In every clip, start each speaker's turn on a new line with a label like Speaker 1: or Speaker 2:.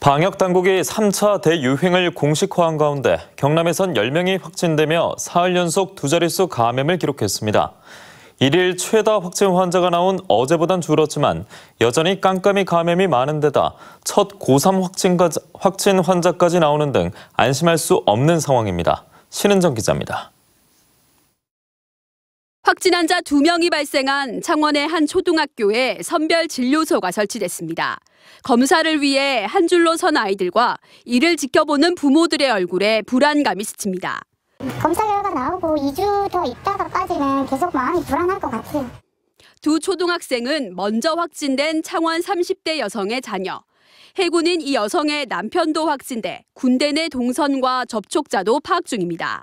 Speaker 1: 방역 당국이 3차 대유행을 공식화한 가운데 경남에선 10명이 확진되며 사흘 연속 두 자릿수 감염을 기록했습니다. 1일 최다 확진 환자가 나온 어제보단 줄었지만 여전히 깜깜이 감염이 많은 데다 첫 고3 확진 환자까지 나오는 등 안심할 수 없는 상황입니다. 신은정 기자입니다.
Speaker 2: 확진 환자 2명이 발생한 창원의 한 초등학교에 선별 진료소가 설치됐습니다. 검사를 위해 한 줄로 선 아이들과 이를 지켜보는 부모들의 얼굴에 불안감이 스칩니다. 검사 결과 나오고 2주 더 있다가까지는 계속 마음이 불안할 것 같아요. 두 초등학생은 먼저 확진된 창원 30대 여성의 자녀. 해군인 이 여성의 남편도 확진돼 군대 내 동선과 접촉자도 파악 중입니다.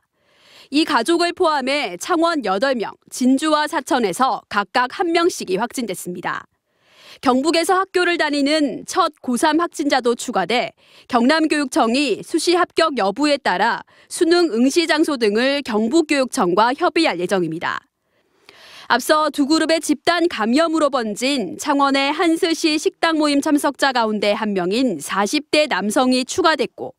Speaker 2: 이 가족을 포함해 창원 8명, 진주와 사천에서 각각 1명씩이 확진됐습니다. 경북에서 학교를 다니는 첫 고3 확진자도 추가돼 경남교육청이 수시 합격 여부에 따라 수능 응시 장소 등을 경북교육청과 협의할 예정입니다. 앞서 두 그룹의 집단 감염으로 번진 창원의 한스시 식당 모임 참석자 가운데 한 명인 40대 남성이 추가됐고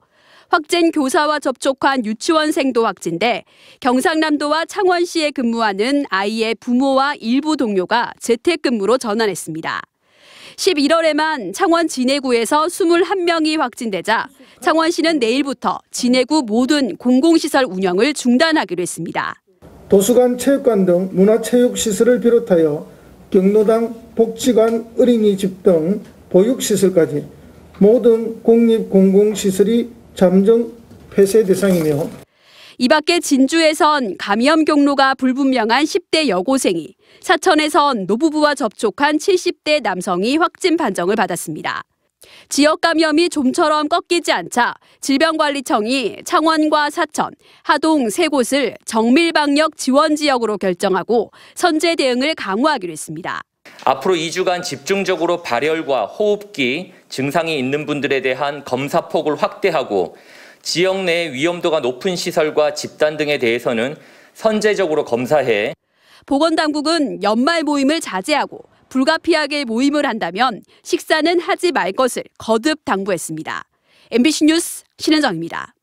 Speaker 2: 확진 교사와 접촉한 유치원생도 확진돼 경상남도와 창원시에 근무하는 아이의 부모와 일부 동료가 재택근무로 전환했습니다. 11월에만 창원 진해구에서 21명이 확진되자 창원시는 내일부터 진해구 모든 공공시설 운영을 중단하기로 했습니다.
Speaker 3: 도서관, 체육관 등 문화체육시설을 비롯하여 경로당, 복지관, 어린이집 등 보육시설까지 모든 공립 공공시설이 잠정 폐쇄 대상이며
Speaker 2: 이 밖에 진주에선 감염 경로가 불분명한 10대 여고생이, 사천에선 노부부와 접촉한 70대 남성이 확진 판정을 받았습니다. 지역 감염이 좀처럼 꺾이지 않자 질병관리청이 창원과 사천, 하동 세 곳을 정밀 방역 지원 지역으로 결정하고 선제 대응을 강화하기로 했습니다.
Speaker 4: 앞으로 2주간 집중적으로 발열과 호흡기 증상이 있는 분들에 대한 검사 폭을 확대하고 지역 내 위험도가 높은 시설과 집단 등에 대해서는 선제적으로 검사해
Speaker 2: 보건당국은 연말 모임을 자제하고 불가피하게 모임을 한다면 식사는 하지 말 것을 거듭 당부했습니다.
Speaker 3: MBC 뉴스 신은정입니다.